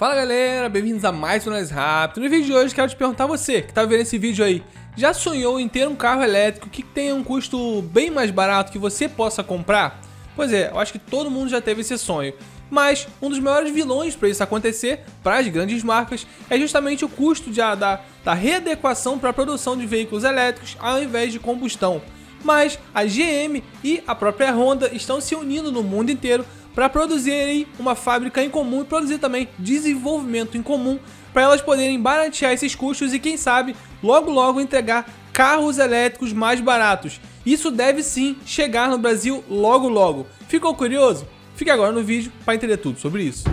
Fala galera, bem-vindos a mais um Nós Rápido. No vídeo de hoje quero te perguntar você, que tá vendo esse vídeo aí, já sonhou em ter um carro elétrico que tenha um custo bem mais barato que você possa comprar? Pois é, eu acho que todo mundo já teve esse sonho. Mas um dos maiores vilões para isso acontecer, para as grandes marcas, é justamente o custo de, ah, da, da readequação para a produção de veículos elétricos ao invés de combustão mas a GM e a própria Honda estão se unindo no mundo inteiro para produzirem uma fábrica em comum e produzir também desenvolvimento em comum para elas poderem baratear esses custos e quem sabe logo logo entregar carros elétricos mais baratos. Isso deve sim chegar no Brasil logo logo. Ficou curioso? Fique agora no vídeo para entender tudo sobre isso.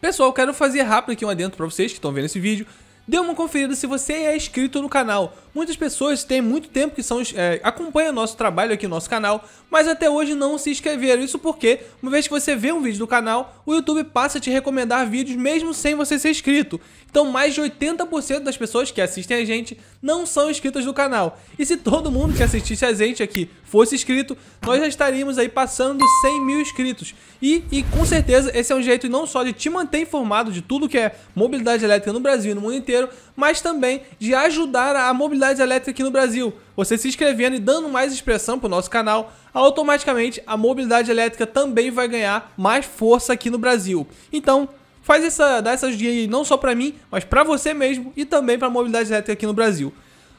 Pessoal, quero fazer rápido aqui um adendo para vocês que estão vendo esse vídeo dê uma conferida se você é inscrito no canal. Muitas pessoas têm muito tempo que são, é, acompanham nosso trabalho aqui no nosso canal, mas até hoje não se inscreveram. Isso porque, uma vez que você vê um vídeo do canal, o YouTube passa a te recomendar vídeos mesmo sem você ser inscrito. Então mais de 80% das pessoas que assistem a gente não são inscritas do canal. E se todo mundo que assistisse a gente aqui fosse inscrito, nós já estaríamos aí passando 100 mil inscritos. E, e com certeza esse é um jeito não só de te manter informado de tudo que é mobilidade elétrica no Brasil e no mundo inteiro, mas também de ajudar a mobilidade elétrica aqui no Brasil. Você se inscrevendo e dando mais expressão para o nosso canal, automaticamente a mobilidade elétrica também vai ganhar mais força aqui no Brasil. Então, faz essa, dá essas dicas não só para mim, mas para você mesmo e também para a mobilidade elétrica aqui no Brasil.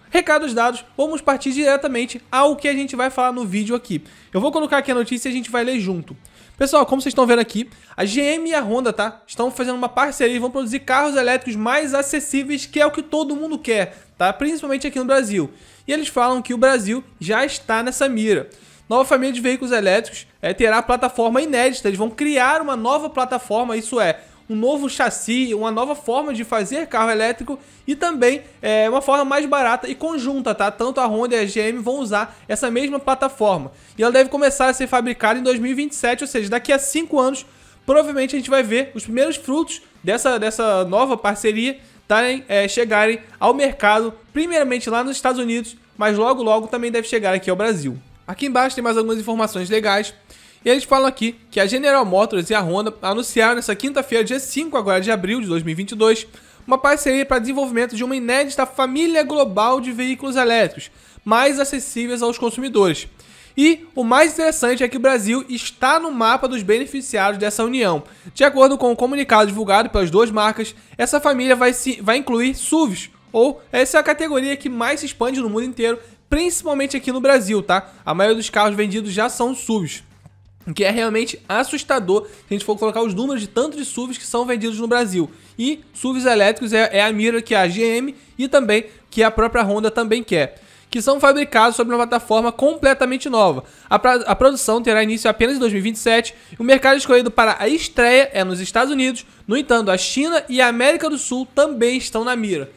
Recados dados, vamos partir diretamente ao que a gente vai falar no vídeo aqui. Eu vou colocar aqui a notícia e a gente vai ler junto. Pessoal, como vocês estão vendo aqui, a GM e a Honda, tá? Estão fazendo uma parceria e vão produzir carros elétricos mais acessíveis, que é o que todo mundo quer, tá? Principalmente aqui no Brasil. E eles falam que o Brasil já está nessa mira. Nova família de veículos elétricos é, terá plataforma inédita, eles vão criar uma nova plataforma, isso é, um novo chassi, uma nova forma de fazer carro elétrico e também é, uma forma mais barata e conjunta, tá? Tanto a Honda e a GM vão usar essa mesma plataforma. E ela deve começar a ser fabricada em 2027, ou seja, daqui a 5 anos, provavelmente a gente vai ver os primeiros frutos dessa, dessa nova parceria tarem, é, chegarem ao mercado, primeiramente lá nos Estados Unidos, mas logo logo também deve chegar aqui ao Brasil. Aqui embaixo tem mais algumas informações legais. E eles falam aqui que a General Motors e a Honda anunciaram nessa quinta-feira, dia 5 agora de abril de 2022, uma parceria para desenvolvimento de uma inédita família global de veículos elétricos, mais acessíveis aos consumidores. E o mais interessante é que o Brasil está no mapa dos beneficiários dessa união. De acordo com o um comunicado divulgado pelas duas marcas, essa família vai, se, vai incluir SUVs, ou essa é a categoria que mais se expande no mundo inteiro, principalmente aqui no Brasil, tá? A maioria dos carros vendidos já são SUVs que é realmente assustador se a gente for colocar os números de tanto de SUVs que são vendidos no Brasil. E SUVs elétricos é, é a mira que a GM e também que a própria Honda também quer que são fabricados sobre uma plataforma completamente nova. A, a, produção terá início apenas em 2027 e o mercado escolhido para a estreia é nos Estados Unidos, no entanto, a China e a América do Sul também estão na mira.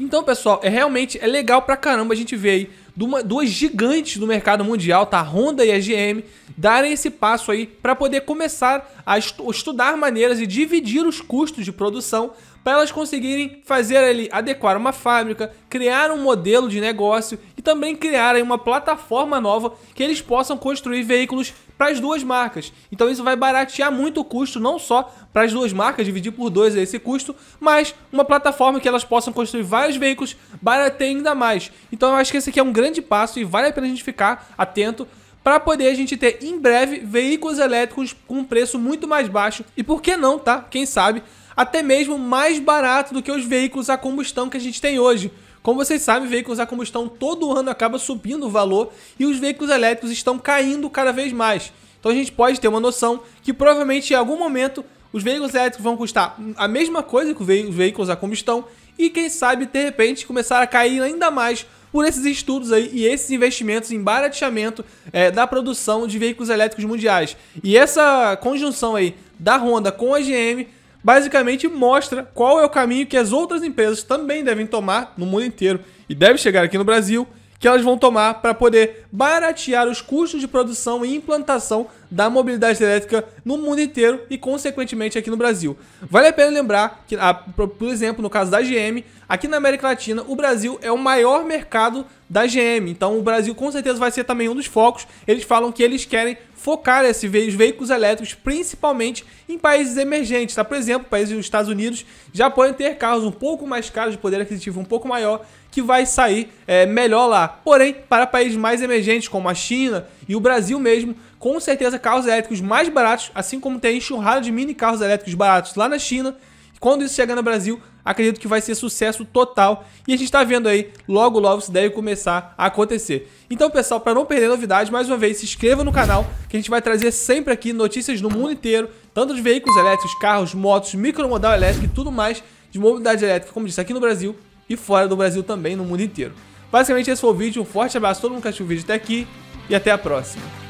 Então, pessoal, é realmente é legal pra caramba a gente ver aí duas gigantes do mercado mundial, tá? A Honda e a GM, darem esse passo aí para poder começar a estudar maneiras e dividir os custos de produção para elas conseguirem fazer ali, adequar uma fábrica, criar um modelo de negócio e também criar uma plataforma nova que eles possam construir veículos para as duas marcas. Então isso vai baratear muito o custo, não só para as duas marcas, dividir por dois esse custo, mas uma plataforma que elas possam construir vários veículos, barateando ainda mais. Então eu acho que esse aqui é um grande passo e vale a pena a gente ficar atento para poder a gente ter em breve veículos elétricos com um preço muito mais baixo e por que não, tá? Quem sabe até mesmo mais barato do que os veículos a combustão que a gente tem hoje. Como vocês sabem, veículos a combustão todo ano acaba subindo o valor e os veículos elétricos estão caindo cada vez mais. Então a gente pode ter uma noção que provavelmente em algum momento os veículos elétricos vão custar a mesma coisa que os veículos a combustão e quem sabe de repente começar a cair ainda mais por esses estudos aí e esses investimentos em barateamento é, da produção de veículos elétricos mundiais. E essa conjunção aí da Honda com a GM basicamente mostra qual é o caminho que as outras empresas também devem tomar no mundo inteiro e deve chegar aqui no Brasil, que elas vão tomar para poder baratear os custos de produção e implantação da mobilidade elétrica no mundo inteiro e, consequentemente, aqui no Brasil. Vale a pena lembrar que, ah, por exemplo, no caso da GM, Aqui na América Latina, o Brasil é o maior mercado da GM, então o Brasil com certeza vai ser também um dos focos. Eles falam que eles querem focar esses veículos elétricos principalmente em países emergentes, tá? Por exemplo, países dos Estados Unidos já podem ter carros um pouco mais caros, de poder aquisitivo um pouco maior, que vai sair é, melhor lá. Porém, para países mais emergentes, como a China e o Brasil mesmo, com certeza carros elétricos mais baratos, assim como tem enxurrada de mini carros elétricos baratos lá na China, quando isso chegar no Brasil, acredito que vai ser sucesso total. E a gente está vendo aí, logo logo isso deve começar a acontecer. Então, pessoal, para não perder novidade, mais uma vez, se inscreva no canal, que a gente vai trazer sempre aqui notícias no mundo inteiro, tanto de veículos elétricos, carros, motos, micromodal elétrico e tudo mais de mobilidade elétrica, como disse, aqui no Brasil e fora do Brasil também, no mundo inteiro. Basicamente esse foi o vídeo, um forte abraço a todo mundo que assistiu o vídeo até aqui e até a próxima.